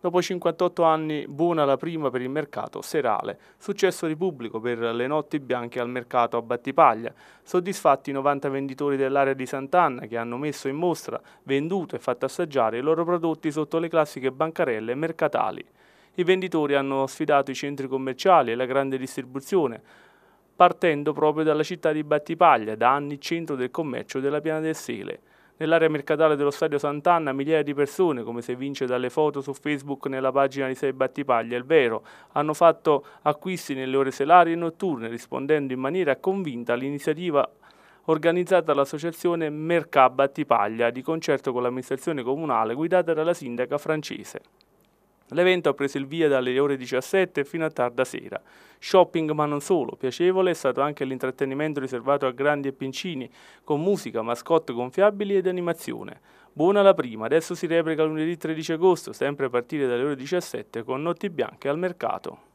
Dopo 58 anni, buona la prima per il mercato serale. Successo di pubblico per le notti bianche al mercato a Battipaglia. Soddisfatti i 90 venditori dell'area di Sant'Anna che hanno messo in mostra, venduto e fatto assaggiare i loro prodotti sotto le classiche bancarelle mercatali. I venditori hanno sfidato i centri commerciali e la grande distribuzione, partendo proprio dalla città di Battipaglia, da anni centro del commercio della Piana del Sele. Nell'area mercatale dello stadio Sant'Anna migliaia di persone, come si evince dalle foto su Facebook nella pagina di Sei Battipaglia, il vero, hanno fatto acquisti nelle ore solarie e notturne, rispondendo in maniera convinta all'iniziativa organizzata dall'associazione Mercà Battipaglia, di concerto con l'amministrazione comunale guidata dalla sindaca francese. L'evento ha preso il via dalle ore 17 fino a tarda sera. Shopping ma non solo, piacevole è stato anche l'intrattenimento riservato a grandi e pincini, con musica, mascotte gonfiabili ed animazione. Buona la prima, adesso si replica lunedì 13 agosto, sempre a partire dalle ore 17 con Notti Bianche al mercato.